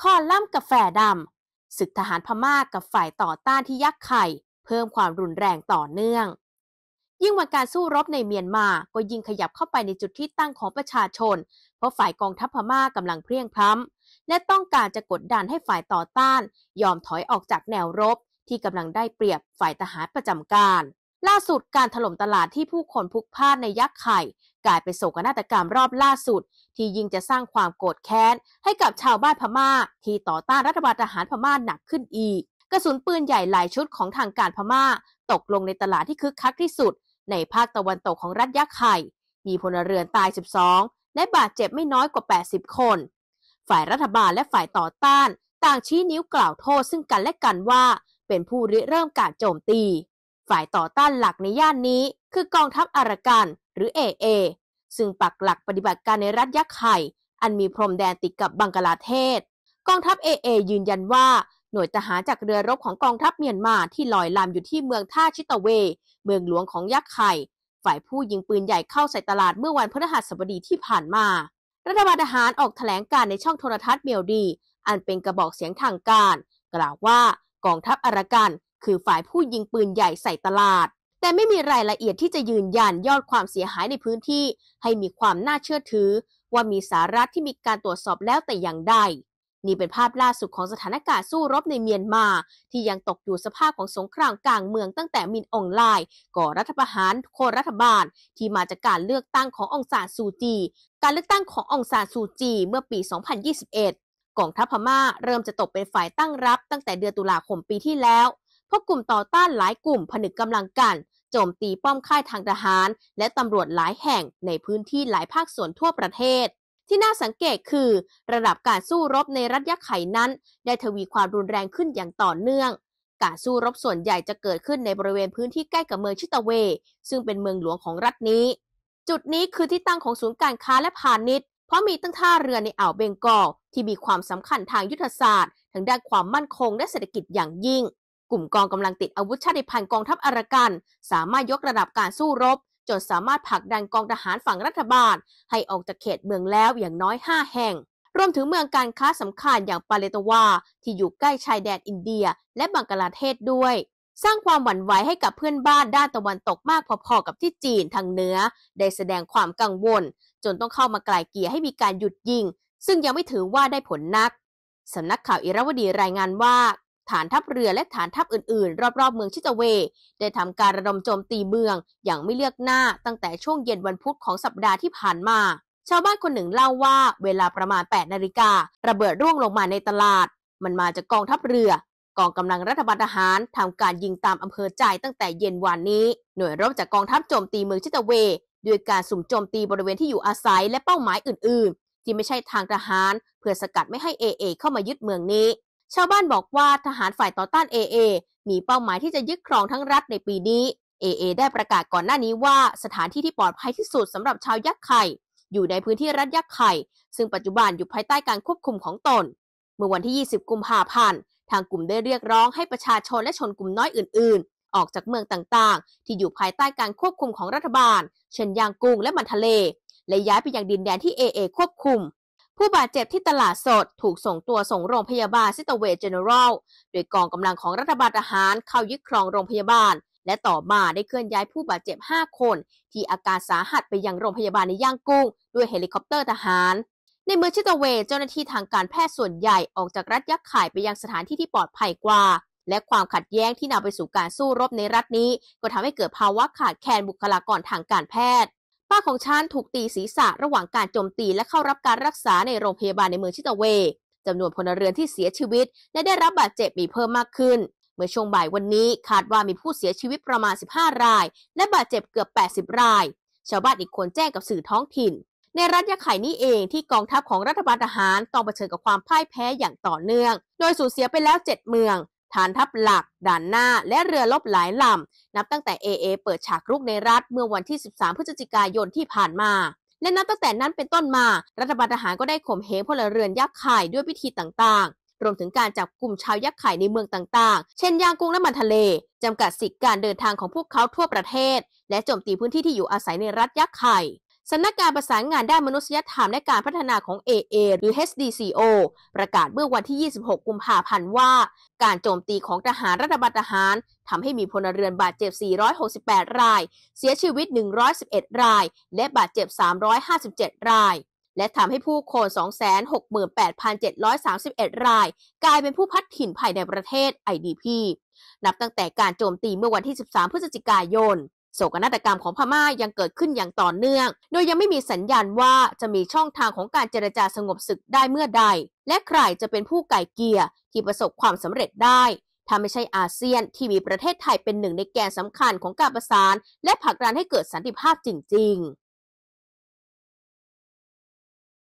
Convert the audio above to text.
คอลัมน์กาแฟดำศึกทหารพม่ากกับฝ่ายต่อต้านที่ยักษ์ไข่ เพิ่มความรุนแรงต่อเนื่อง ยิ่งวันการสู้รบในเมียนมาก็ยิ่งขยับเข้าไปในจุดที่ตั้งของประชาชนเพราะฝ่ายกองทัพพม่ากำลังเพียงพร้าและต้องการจะกดดันให้ฝ่ายต่อต้าน ยอมถอยออกจากแนวรบที่กำลังได้เปรียบฝ่ายทหารประจำการ ล่าสุดการถล่มตลาดที่ผู้คนพลุกพล่านในยักษ์ไข่กลายเป็นโศกนาฏกรรมรอบล่าสุดที่ยิ่งจะสร้างความโกรธแค้น ให้กับชาวบ้านพม่า ที่ต่อต้านรัฐบาลทหารพม่าหนักขึ้นอีก กระสุนปืนใหญ่หลายชุดของทางการพม่าตกลงในตลาดที่คึกคักที่สุด ในภาคตะวันตกของรัฐยะไข่ มีพลเรือนตาย 12 และบาดเจ็บไม่น้อยกว่า 80 คน ฝ่ายรัฐบาลและฝ่ายต่อต้าน ต่างชี้นิ้วกล่าวโทษซึ่งกันและกันว่า เป็นผู้ริเริ่มการโจมตี ฝ่ายต่อต้านหลักในย่านนี้ คือกองทัพอารักันรือ AA ซึ่งปักหลักปฏิบัติการในรัฐยักษ์ไข่ อันมีพรมแดนติดกับบังกลาเทศ กองทัพ AA ยืนยันว่า หน่วยทหารจากเรือรบของกองทัพเมียนมาที่ลอยลำอยู่ที่เมืองท่าชิตาเว เมืองหลวงของยักษ์ไข่ ฝ่ายผู้ยิงปืนใหญ่เข้าใส่ตลาดเมื่อวันพฤหัสบดีที่ผ่านมา รัฐบาลทหารออกแถลงการในช่องโทรทัศน์เมลดี อันเป็นกระบอกเสียงทางการ กล่าวว่ากองทัพอารากัน คือฝ่ายผู้ยิงปืนใหญ่ใส่ตลาดแต่ไม่มีรายละเอียดที่จะยืนยันยอดความเสียหายในพื้นที่ให้มีความน่าเชื่อถือ ว่ามีสาระที่มีการตรวจสอบแล้วแต่อย่างใด นี่เป็นภาพล่าสุดของสถานการณ์สู้รบในเมียนมา ที่ยังตกอยู่สภาพของสงครามกลางเมืองตั้งแต่มินอองไลน์ก่อรัฐประหารโค่รัฐบาล ที่มาจากการเลือกตั้งขององซานซูจี การเลือกตั้งขององซานซูจี เมื่อปี 2021 กองทัพพม่าเริ่มจะตกเป็นฝ่ายตั้งรับตั้งแต่เดือนตุลาคมปีที่แล้วพราะกลุ่มต่อต้านหลายกลุ่มผนึกกำลังกัน โจมตีป้อมค่ายทางทหาร และตำรวจหลายแห่งในพื้นที่หลายภาคส่วนทั่วประเทศ ที่น่าสังเกตคือ ระดับการสู้รบในรัฐยะไข่นั้น ได้ทวีความรุนแรงขึ้นอย่างต่อเนื่อง การสู้รบส่วนใหญ่จะเกิดขึ้นในบริเวณพื้นที่ใกล้กับเมืองชิตาเว ซึ่งเป็นเมืองหลวงของรัฐนี้ จุดนี้คือที่ตั้งของศูนย์การค้าและพาณิชย์ เพราะมีตั้งท่าเรือในอ่าวเบงกอลที่มีความสำคัญทางยุทธศาสตร์ทางด้านความมั่นคงและเศรษฐกิจอย่างยิ่งกลุ่มกองกำลังติดอาวุธชาติพันธุ์กองทัพอารักัน สามารถยกระดับการสู้รบ จนสามารถผลักดันกองทหารฝั่งรัฐบาล ให้ออกจากเขตเมืองแล้วอย่างน้อย 5 แห่ง รวมถึงเมืองการค้าสำคัญอย่างปาเลตวา ที่อยู่ใกล้ชายแดนอินเดียและบังกลาเทศด้วย สร้างความหวั่นไหวให้กับเพื่อนบ้านด้านตะวันตกมากพอๆกับที่จีนทางเหนือ ได้แสดงความกังวล จนต้องเข้ามาไกล่เกลี่ยให้มีการหยุดยิง ซึ่งยังไม่ถือว่าได้ผลนักสำนักข่าวอิราวดีรายงานว่าฐานทัพเรือและฐานทัพอื่น ๆ รอบ ๆ เมืองชิตาเว ได้ทำการระดมโจมตีเมืองอย่างไม่เลือกหน้าตั้งแต่ช่วงเย็นวันพุธของสัปดาห์ที่ผ่านมา ชาวบ้านคนหนึ่งเล่าว่า เวลาประมาณ 8 นาฬิการะเบิดร่วงลงมาในตลาด มันมาจากกองทัพเรือ กองกำลังรัฐบาลทหารทำการยิงตามอำเภอใจตั้งแต่เย็นวันนี้ หน่วยรบจากกองทัพโจมตีเมืองชิตาเวด้วยการสุ่มโจมตีบริเวณที่อยู่อาศัยและเป้าหมายอื่น ๆ ที่ไม่ใช่ทางทหาร เพื่อสกัดไม่ให้เอเอเข้ามายึดเมืองนี้ชาวบ้านบอกว่าทหารฝ่ายต่อต้าน AA มีเป้าหมายที่จะยึดครองทั้งรัฐในปีนี้ AA ได้ประกาศก่อนหน้านี้ว่า สถานที่ที่ปลอดภัยที่สุดสำหรับชาวยักษ์ไข่ อยู่ในพื้นที่รัฐยักษ์ไข่ ซึ่งปัจจุบันอยู่ภายใต้การควบคุมของตน เมื่อวันที่ 20 กุมภาพันธ์ทางกลุ่มได้เรียกร้องให้ประชาชนและชนกลุ่มน้อยอื่นๆ ออกจากเมืองต่างๆ ที่อยู่ภายใต้การควบคุมของรัฐบาล เช่นยางกุ้งและมันทะเล และย้ายไปยังดินแดนที่ AA ควบคุมผู้บาดเจ็บที่ตลาดสดถูกส่งตัวส่งโรงพยาบาลซิตเวเจเนอรัลโดยกองกำลังของรัฐบาลทหารเข้ายึดครองโรงพยาบาล และต่อมาได้เคลื่อนย้ายผู้บาดเจ็บ 5 คน ที่อาการสาหัสไปยังโรงพยาบาลในย่างกุ้งด้วยเฮลิคอปเตอร์ทหาร ในเมืองชิตเวเจ้าหน้าที่ทางการแพทย์ส่วนใหญ่ออกจากรัฐยักษ์ข่ายไปยังสถานที่ที่ปลอดภัยกว่า และความขัดแย้งที่นำไปสู่การสู้รบในรัฐนี้ ก็ทำให้เกิดภาวะขาดแคลนบุคลากรทางการแพทย์้าของฉันถูกตีศีรษะระหว่างการโจมตีและเข้ารับการรักษาในโรงพยาบาลในเมืองชิตาเว จำนวนพลเรือนที่เสียชีวิตและได้รับบาดเจ็บมีเพิ่มมากขึ้น เมื่อช่วงบ่ายวันนี้คาดว่ามีผู้เสียชีวิตประมาณ 15 รายและบาดเจ็บเกือบ 80 ราย ชาวบ้านอีกคนแจ้งกับสื่อท้องถิ่น ในรัฐยะไข่นี้เองที่กองทัพของรัฐบาลทหารต้องเผชิญกับความพ่ายแพ้อย่างต่อเนื่อง โดยสูญเสียไปแล้ว 7 เมืองฐานทัพหลัก ด่านหน้าและเรือลบหลายลำนับตั้งแต่ AA เปิดฉากรุกในรัฐเมื่อวันที่ 13 พฤศจิกายนที่ผ่านมา และนับตั้งแต่นั้นเป็นต้นมา รัฐบาลทหารก็ได้ข่มเหงพลเรือนยักษ์ไข่ด้วยวิธีต่าง ๆ รวมถึงการจับกลุ่มชาวยักษ์ไข่ในเมืองต่าง ๆ เช่นย่างกุ้งและมันทะเลจำกัดสิทธิการเดินทางของพวกเขาทั่วประเทศ และโจมตีพื้นที่ที่อยู่อาศัยในรัฐยักษ์ไข่สำนักงานประสานงานด้านมนุษยธรรมและการพัฒนาของ AA หรือ HDCO ประกาศเมื่อวันที่ 26 กุมภาพันธ์ว่า การโจมตีของทหารรัฐบาลทหารทำให้มีพลเรือนบาดเจ็บ 468 ราย เสียชีวิต 111 ราย และบาดเจ็บ 357 ราย และทำให้ผู้คน 268,731 รายกลายเป็นผู้พัดถิ่นภายในประเทศ IDP นับตั้งแต่การโจมตีเมื่อวันที่ 13 พฤศจิกายนโศกนาฏกรรมของพม่ายังเกิดขึ้นอย่างต่อเนื่อง โดยยังไม่มีสัญญาณว่าจะมีช่องทางของการเจรจาสงบศึกได้เมื่อใด และใครจะเป็นผู้ไก่เกียร์ที่ประสบความสำเร็จได้ ถ้าไม่ใช่อาเซียนที่มีประเทศไทยเป็นหนึ่งในแกนสำคัญของการประสานและผลักดันให้เกิดสันติภาพจริงๆ